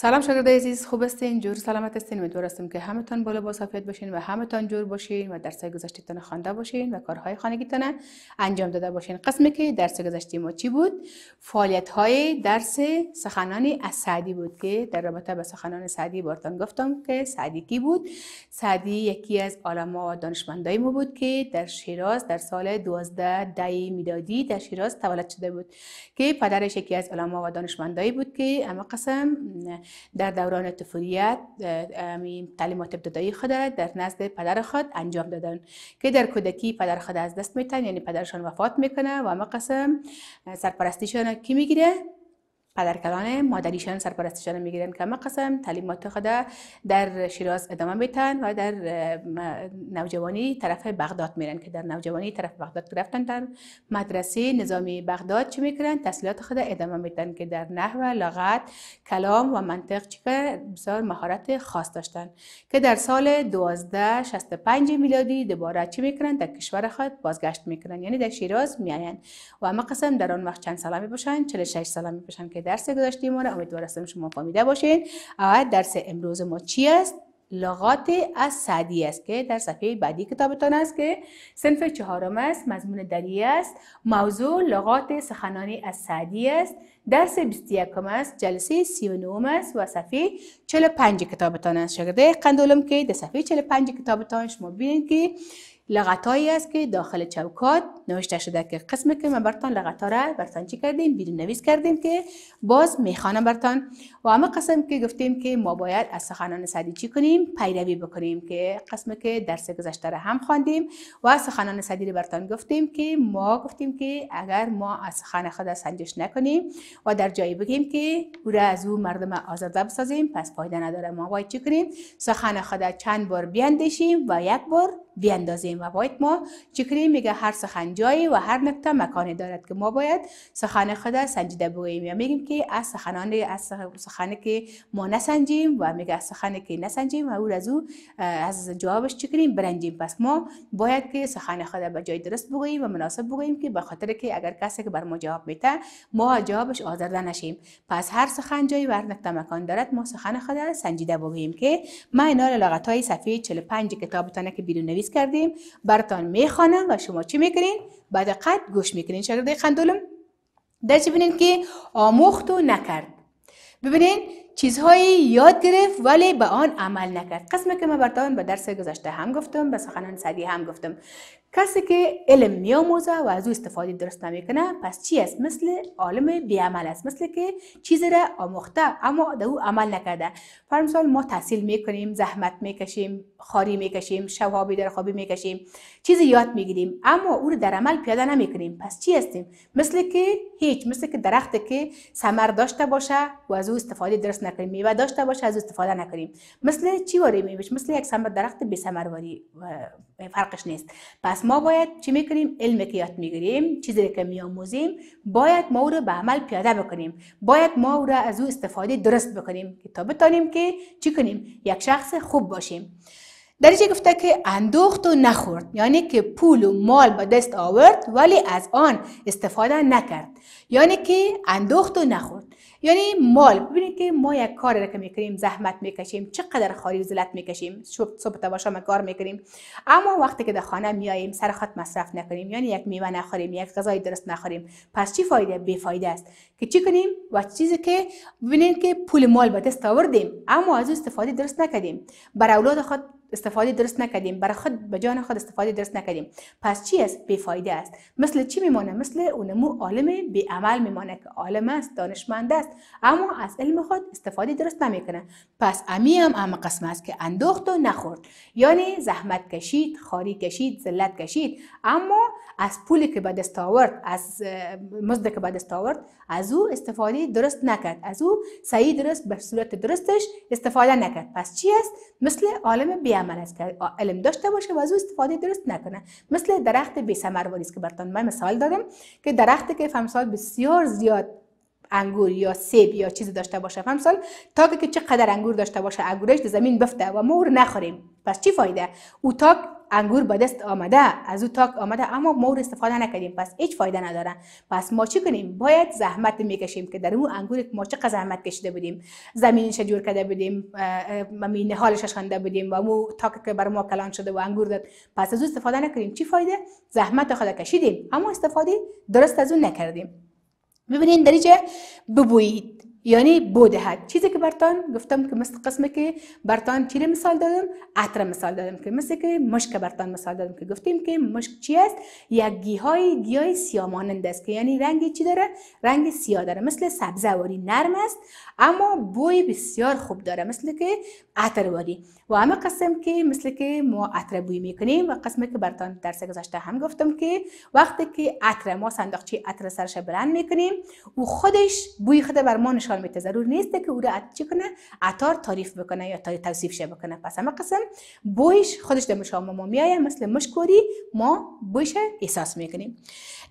سلام شاگرد عزیز خوب هستین جور سلامت هستین امیدوار هستم که تان بالا با سافیت باشین و تان جور باشین و درس تان خانده باشین و کارهای تان انجام داده باشین قسمی که درس گذشته ما چی بود فعالیت درس سخنانی از سعدی بود که در رابطه به سخنان سعدی بارتان گفتم که سعدی کی بود سعدی یکی از علما و دانشمندای ما بود که در شیراز در سال 12 دی میلادی در شیراز تولد شده بود که پدرش یکی از علما و دانشمندای بود که اما قسم در دوران طفولیت تعلیمات ابتدایی خود را در نزد پدر خود انجام دادن که در کودکی پدر خود از دست میتن یعنی پدرشان وفات میکنه و ما قسم سرپرستیشان کی میگیره پدرکلان مادریشان سرپرستشان میگیرن که ما قسم تعلیمات خود در شیراز ادامه میتن و در نوجوانی طرف بغداد میرن که در نوجوانی طرف بغداد گرفتن در مدرسه نظامی بغداد چی میکنن تحصیلات خود ادامه میتن که در نحوه لغت کلام و منطق چی که مهارت خاص داشتن که در سال 1265 میلادی دوباره چی میکنن در کشور خود بازگشت میکنن یعنی در شیراز میاین و ما قسم در آن وقت چند ساله میباشن 46 سال میباشن که که درس گذاشتیم ما امیدوار هستم شما فهمیده باشین درس امروز ما چی است لغات از سعدی است که در صفحه بعدی کتابتان است که صنف چهارم است مضمون دری است موضوع لغات سخنانی از سعدی است درس 21 است جلسه 39 است و صفحه 45 کتابتان است شاگرده قندولم که در صفحه 45 کتابتان شما ببینید که لغتایی است که داخل چوکات نوشته شده که قسم که من برتان لغت را برتان چی کردیم بیرون نویس کردیم که باز میخوانم برتان و اما قسم که گفتیم که ما باید از سخنان سعدی چی کنیم پیروی بکنیم که قسم که درس گذشته را هم خواندیم و از سخنان سعدی برتان گفتیم که ما گفتیم که اگر ما از سخن خدا سنجش نکنیم و در جایی بگیم که او را از او مردم آزاده بسازیم پس پایده نداره ما باید چی کنیم سخن خدا چند بار بیندشیم و یک بار بیاندازیم و باید ما چی کنیم میگه هر سخن جایی و هر نکته مکانی دارد که ما باید سخن خدا سنجیده بگیم یا میگیم که از سخنان از سخنی که ما نسنجیم و میگه از سخنی که نسنجیم و او از او از جوابش چی کنیم برنجیم پس ما باید که سخن خدا به جای درست بگوییم و مناسب بگوییم که به خاطر که اگر کسی که بر ما جواب میده ما جوابش آنچه آزرده نشیم پس هر سخن جایی بر نکته مکان دارد ما سخن خود را سنجیده بگوییم که ما اینا لغت های صفحه 45 کتابتان که بیرون نویس کردیم برتان میخوانم و شما چی میکنین با دقت گوش میکنین شاگرد قندولم در ببینین که آموخت و نکرد ببینین چیزهایی یاد گرفت ولی به آن عمل نکرد قسم که ما برتان به درس گذشته هم گفتم به سخنان سدی هم گفتم کسی که علم نیاموزه و از او استفاده درست نمیکنه پس چی است مثل عالم بیعمل است مثل که چیزی را آموخته اما در او عمل نکرده فرمثال ما تحصیل میکنیم زحمت میکشیم خاری میکشیم شبها خوابی میکشیم چیزی یاد میگیریم اما او در عمل پیاده نمیکنیم پس چی هستیم مثل که هیچ مثل که درخت که ثمر داشته باشه و از او استفاده درست نکنیم میوه داشته باشه از استفاده نکنیم مثل چی واری میوه مثل یک سمر درخت بی و فرقش نیست پس ما باید چی میکنیم علم که یاد میگیریم چیزی که میآموزیم باید ما رو به عمل پیاده بکنیم باید ما او از او استفاده درست بکنیم تا بتانیم که چی کنیم یک شخص خوب باشیم در اینجا گفته که اندوخت و نخورد یعنی که پول و مال به دست آورد ولی از آن استفاده نکرد یعنی که اندوخت و نخورد یعنی مال ببینید که ما یک کار را که میکنیم زحمت میکشیم چقدر خاری و ذلت میکشیم صبح تا باشم کار میکنیم اما وقتی که در خانه میاییم سر خط مصرف نکنیم یعنی یک میوه نخوریم یک غذای درست نخوریم پس چی فایده بی فایده است که چی کنیم و چیزی که ببینید که پول مال به دست آوردیم اما از استفاده درست نکردیم بر اولاد خود استفاده درست نکردیم برای خود به جان خود استفاده درست نکردیم پس چی است بیفایده است مثل چی میمانه مثل اونمو عالم بی عمل میمانه که عالم است دانشمند است اما از علم خود استفاده درست نمیکنه پس امی هم اما قسم است که اندوخت و نخورد یعنی زحمت کشید خاری کشید ذلت کشید اما از پولی که به دست آورد از مزد که به دست آورد از او استفاده درست نکرد از او صحیح درست به صورت درستش استفاده نکرد پس چی است مثل عالم بی عمل است که علم داشته باشه و از او استفاده درست نکنه مثل درخت بی ثمر است که برتون من مثال دادم که درختی که فمسال بسیار زیاد انگور یا سیب یا چیز داشته باشه فمسال تا که چقدر انگور داشته باشه انگورش زمین بفته و ما نخوریم پس چی فایده او تاک انگور به دست آمده از او تاک آمده اما ما استفاده نکردیم پس هیچ فایده نداره پس ما چی کنیم باید زحمت میکشیم که در اون انگور ما چه زحمت کشیده بودیم زمینش جور کرده بودیم می نهالش شانده بودیم و مو تاک که بر ما کلان شده و انگور داد پس از او استفاده نکردیم، چی فایده زحمت خود کشیدیم اما استفاده درست از اون نکردیم ببینید در ببویید یعنی بدهد چیزی که برتان گفتم که مثل قسمه که برتان چیره مثال دادم عطر مثال دادم که مثل که مشک برتان مثال دادم که گفتیم که مشک چی است یک گیهای گیای سیامانند است که یعنی رنگی چی داره رنگ سیاه داره مثل سبزواری نرم است اما بوی بسیار خوب داره مثل که عطرواری و همه قسم که مثل که ما عطر بوی میکنیم و قسمه که برتان درس گذشته هم گفتم که وقتی که عطر ما صندوقچه عطر سرش بلند میکنیم او خودش بوی خود بر اشکال ضرور نیست که او را چی کنه عطار تعریف بکنه یا توصیف شه بکنه پس همه قسم بویش خودش در مشام ما میایه مثل مشکوری ما بویش احساس میکنیم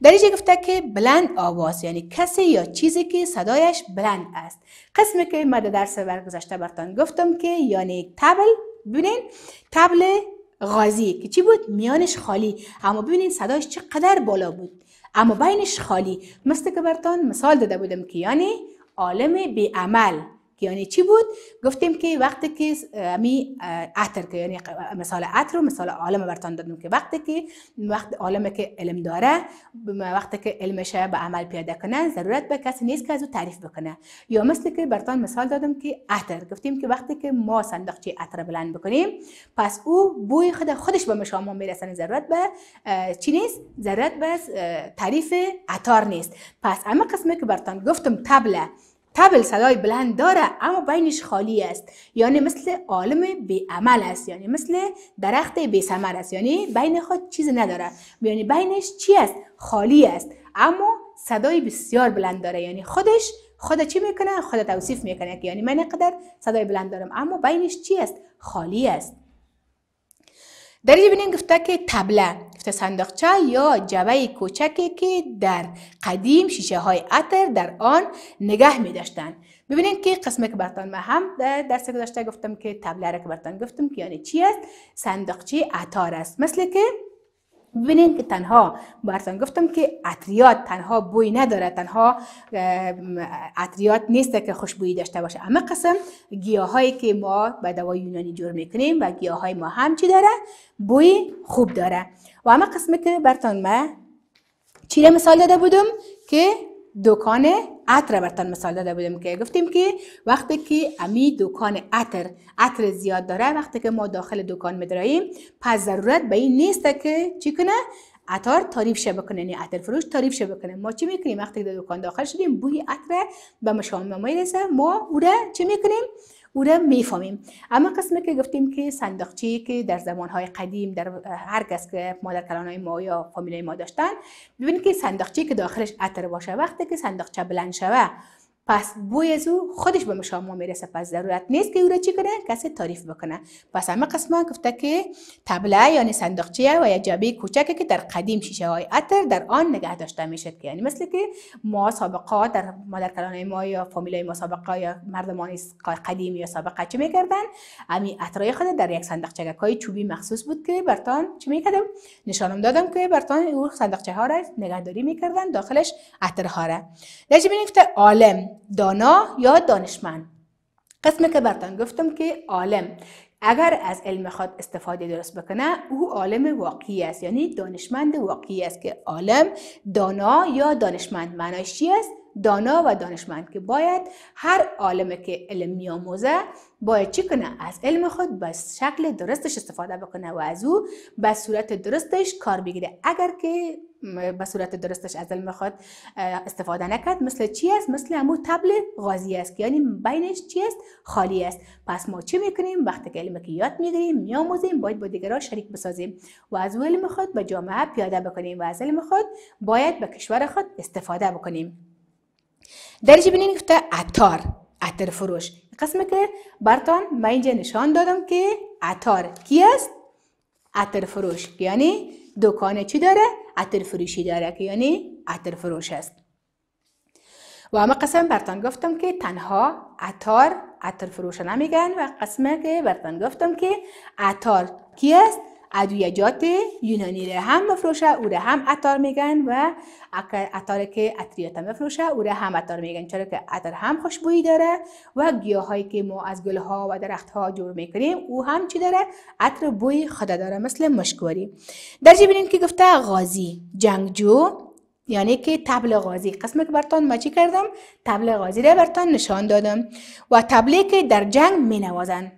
در اینجا گفته که بلند آواز یعنی کسی یا چیزی که صدایش بلند است قسمی که ما در درس برگذشته برتان گفتم که یعنی تبل ببینین تبل غازی که چی بود میانش خالی اما ببینین صدایش چقدر بالا بود اما بینش خالی مثل که برتان مثال داده بودم که یعنی عالم بیعمل که یعنی چی بود گفتیم که وقتی که امی عطر که یعنی مثال عطر و مثال عالم برتان دادم که وقتی که وقت عالم که علم داره وقتی که علمش به عمل پیاده کنه ضرورت به کسی نیست که از او تعریف بکنه یا مثل که برتان مثال دادم که عطر گفتیم که وقتی که ما صندوقچه عطر بلند بکنیم پس او بوی خود خودش به می میرسن ضرورت به چی نیست ضرورت به تعریف عطار نیست پس اما قسمه که برتان گفتم تبله تبل صدای بلند داره اما بینش خالی است یعنی مثل عالم عمل است یعنی مثل درخت بی سمر است یعنی بین خود چیز نداره یعنی بینش چی است خالی است اما صدای بسیار بلند داره یعنی خودش خودت چی میکنه خدا توصیف میکنه که یعنی من قدر صدای بلند دارم اما بینش چی است خالی است در اینجا گفته که تبله گفته صندوقچه یا جوه کوچکی که در قدیم شیشه های عطر در آن نگه می داشتن ببینید که قسمه که برتان ما هم در درس گذاشته گفتم که تبله را که برتان گفتم که یعنی چی است صندوقچه عطار است مثل که ببینید که تنها براتون گفتم که اطریات تنها بوی نداره تنها اطریات نیست که خوشبویی داشته باشه اما قسم گیاهایی که ما به دوای یونانی جور میکنیم و گیاهای ما همچی داره بوی خوب داره و اما قسم که برتان ما چیره مثال داده بودم که دکان عطر برتن مثال داده بودیم که گفتیم که وقتی که امی دکان عطر عطر زیاد داره وقتی که ما داخل دکان میدراییم پس ضرورت به این نیست که چی کنه عطار تعریف شه بکنه یعنی عطر فروش تعریف شه بکنه ما چی میکنیم وقتی در دکان داخل شدیم بوی عطر به مشام ما میرسه ما او چی میکنیم او را میفهمیم اما قسمی که گفتیم که صندوقچه که در زمانهای قدیم در هر کس که مادر کلانای ما یا فامیلای ما داشتن ببینید که صندوقچه که داخلش عطر باشه وقتی که صندوقچه بلند شوه پس بوی از خودش به شما ما میرسه پس ضرورت نیست که او را چی کنه کسی تعریف بکنه پس همه قسمه گفته که تبله یعنی صندوقچه و یا جابه کوچکه که در قدیم شیشه های عطر در آن نگه داشته میشد که یعنی مثل که ما سابقه در مادر کلانه ما یا فامیلای ما سابقه یا مردمان قدیم یا سابقه چه میکردن امی عطرای خود در یک صندوقچه های چوبی مخصوص بود که برتان چی میکردم نشانم دادم که برتان او صندوقچه ها را نگهداری میکردن داخلش عطر ها را عالم دانا یا دانشمند قسم که برتان گفتم که عالم اگر از علم خود استفاده درست بکنه او عالم واقعی است یعنی دانشمند واقعی است که عالم دانا یا دانشمند معنایش چی است دانا و دانشمند که باید هر عالمه که علم میاموزه باید چی کنه از علم خود به شکل درستش استفاده بکنه و از او به صورت درستش کار بگیره اگر که به صورت درستش از علم خود استفاده نکرد مثل چی است مثل امو تبل غازی است که یعنی بینش چی است خالی است پس ما چی میکنیم وقتی که علم که یاد میگیریم میاموزیم باید با دیگران شریک بسازیم و از علم خود به جامعه پیاده بکنیم و از علم خود باید به کشور خود استفاده بکنیم در بینین گفته اتار اتر فروش قسم که برتان من اینجا نشان دادم که اتار کی است فروش یعنی دکان چی داره عطر فروشی داره که یعنی عطر فروش است و اما قسم برتان گفتم که تنها اتار عطر فروش نمیگن و قسمه که برتان گفتم که اتار کی است ادویجات یونانی را هم مفروشه او را هم اتار میگن و عطار که عطریات مفروشه او را هم اتار میگن چرا که عطر هم خوشبویی داره و هایی که ما از گلها و درختها جور میکنیم او هم چی داره عطر بوی خدا داره مثل مشکوری در بینیم که گفته غازی جنگجو یعنی که تبل غازی قسم که برتان ما چی کردم تبل غازی را برتان نشان دادم و تبله که در جنگ می نوازن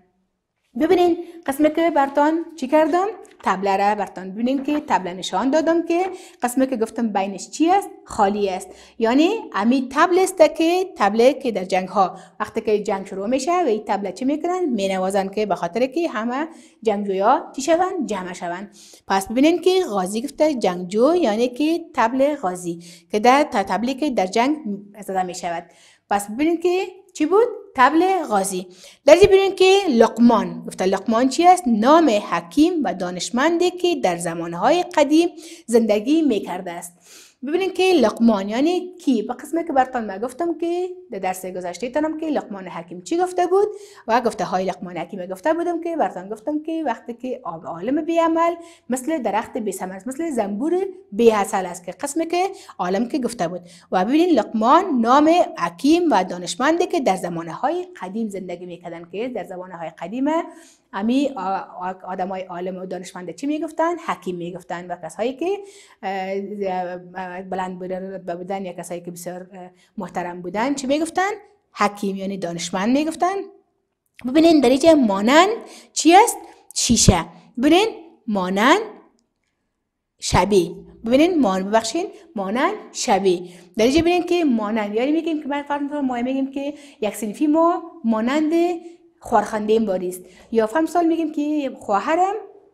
ببینین قسمه که برتان چی کردم تبله را برتان ببینین که تبله نشان دادم که قسمه که گفتم بینش چی است خالی است یعنی امی تبل است که تبله که در جنگ ها وقتی که جنگ شروع میشه و این تبله چی میکنن مینوازن که به خاطر که همه جنگجویا چی شوند جمع شوند پس ببینین که غازی گفته جنگجو یعنی که تبله غازی که در تبله که در جنگ زده شود پس ببینین که چی بود طبل غازی در بیرون که لقمان گفته لقمان چی نام حکیم و دانشمندی که در زمانهای قدیم زندگی میکرده است ببینیم که لقمان یعنی کی به قسمه که برتان ما گفتم که در درس گذشته تنم که لقمان حکیم چی گفته بود و گفته های لقمان حکیم گفته بودم که برتان گفتم که وقتی که آب عالم بیعمل مثل درخت بی است مثل زنبور بی است که قسمه که عالم که گفته بود و ببینین لقمان نام حکیم و دانشمندی که در زمانه های قدیم زندگی میکردن که در زمانه های قدیمه امی آدمای عالم و دانشمند چی میگفتن حکیم میگفتن و کسایی که بلند بودن یا کسایی که بسیار محترم بودن چی میگفتن حکیم یعنی دانشمند میگفتن ببینین در اینجا مانند چی است شیشه ببینین مانن شبیه ببینین مان ببخشین مانن شبیه در اینجا ببینین که مانن یعنی میگیم که من فرض ما میگیم که یک سنفی ما مانند خوارخندیم باریست یا فهم سال میگیم که خواهرم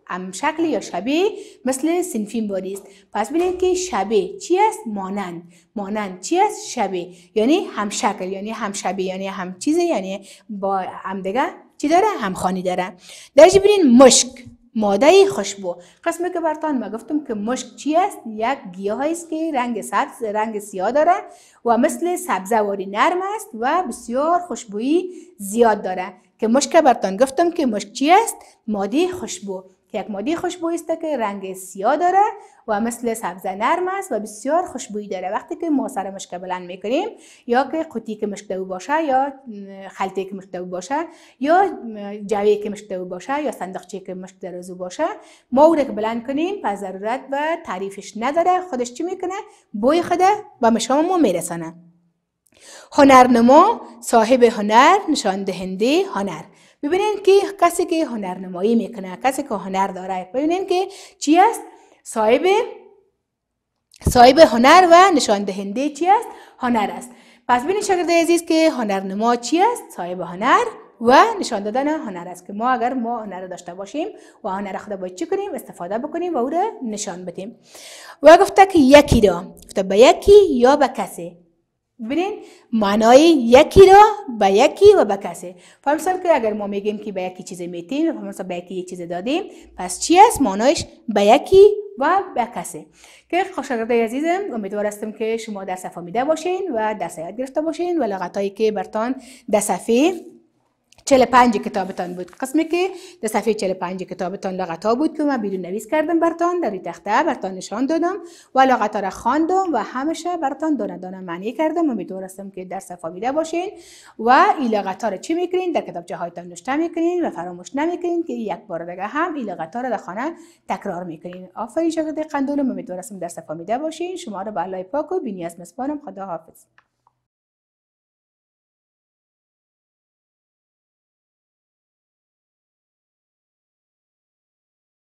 هم شکل یا شبیه مثل سنفیم باریست پس بینید که شبیه چی است مانند مانند چی است شبیه یعنی هم شکل یعنی هم شبیه یعنی هم چیزه یعنی با هم دیگه چی داره همخانی داره در ببینین مشک ماده خوشبو قسمی که برتان ما گفتم که مشک چی است یک گیاه است که رنگ سبز رنگ سیاه داره و مثل سبزواری نرم است و بسیار خوشبویی زیاد داره که مشک برتان گفتم که مشک چی است مادی خوشبو که یک مادی خوشبو است که رنگ سیاه داره و مثل سبز نرم است و بسیار خوشبوی داره وقتی که ما سر مشک بلند میکنیم یا که قوطی که مشک دو باشه یا خلطه که مشک دو باشه یا جوی که مشک دو باشه یا صندوقچه که مشک درازو باشه ما او که بلند کنیم پس ضرورت به تعریفش نداره خودش چی میکنه بوی خوده و مشام ما میرسانه هنرنما صاحب هنر نشان دهنده هنر ببینید که کسی که هنرنمایی میکنه کسی که هنر داره ببینید که چی است صاحب صاحب هنر و نشان دهنده چی است هنر است پس ببینید شاگرد عزیز که هنرنما چی است صاحب هنر و نشان دادن هنر است که ما اگر ما هنر داشته باشیم و هنر خود باید چی کنیم استفاده بکنیم و او را نشان بدیم و گفته که یکی را گفته به یکی یا به کسی ببینین معنای یکی را به یکی و به کسی فرمسال که اگر ما میگیم که به یکی چیز میتیم فرمسال به یکی یک چیز دادیم پس چی است معنایش به یکی و به کسی که خوشاگرده عزیزم امیدوار هستم که شما در صفحه میده باشین و دست یاد گرفته باشین و لغتایی که برتان در صفحه 45 کتابتان بود قسمی که در صفحه 45 کتابتان لغت بود که من بیرون نویس کردم برتان در این تخته برتان نشان دادم و لغت را خواندم و همیشه برتان دانه دانه معنی کردم امیدوار هستم که درس میده باشین و این لغت را چی میکنین در کتابچه هایتان میکنین و فراموش نمیکنین که یک بار دیگه هم این لغت را در خانه تکرار میکنین آفرین شاگرد قندول امیدوار در درس میده باشین شما را به پاک و مسپارم خدا حافظ